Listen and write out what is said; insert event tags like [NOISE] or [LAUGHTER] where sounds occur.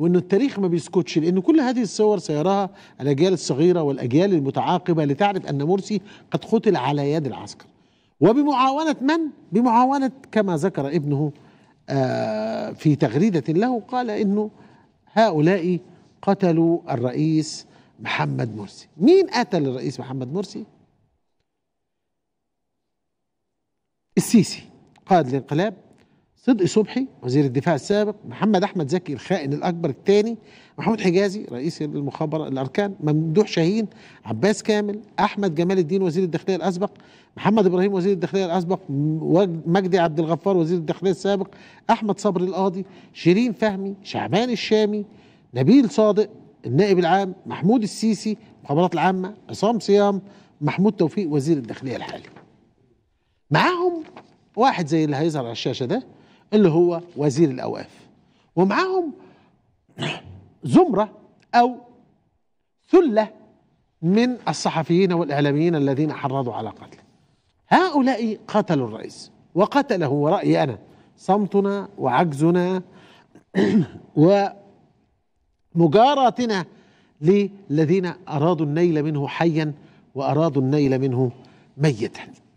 وأن التاريخ ما بيسكتش لأن كل هذه الصور سيراها الأجيال الصغيرة والأجيال المتعاقبة لتعرف أن مرسي قد قتل على يد العسكر وبمعاونة من؟ بمعاونة كما ذكر ابنه آه، في تغريدة له قال أنه هؤلاء قتلوا الرئيس محمد مرسي مين قتل الرئيس محمد مرسي؟ السيسي قائد الانقلاب صدقي صبحي وزير الدفاع السابق محمد احمد زكي الخائن الاكبر الثاني محمود حجازي رئيس المخابرات الاركان ممدوح شاهين عباس كامل احمد جمال الدين وزير الداخليه الاسبق محمد ابراهيم وزير الداخليه الاسبق مجدي عبد الغفار وزير الداخليه السابق احمد صبري القاضي شيرين فهمي شعبان الشامي نبيل صادق النائب العام محمود السيسي المخابرات العامه عصام صيام محمود توفيق وزير الداخليه الحالي معاهم واحد زي اللي هيظهر على الشاشه ده اللي هو وزير الاوقاف ومعاهم زمره او ثله من الصحفيين والاعلاميين الذين حرضوا على قتله هؤلاء قتلوا الرئيس وقتله ورايي انا صمتنا وعجزنا [CLEARS THROAT] ومجاراتنا للذين ارادوا النيل منه حيا وارادوا النيل منه ميتا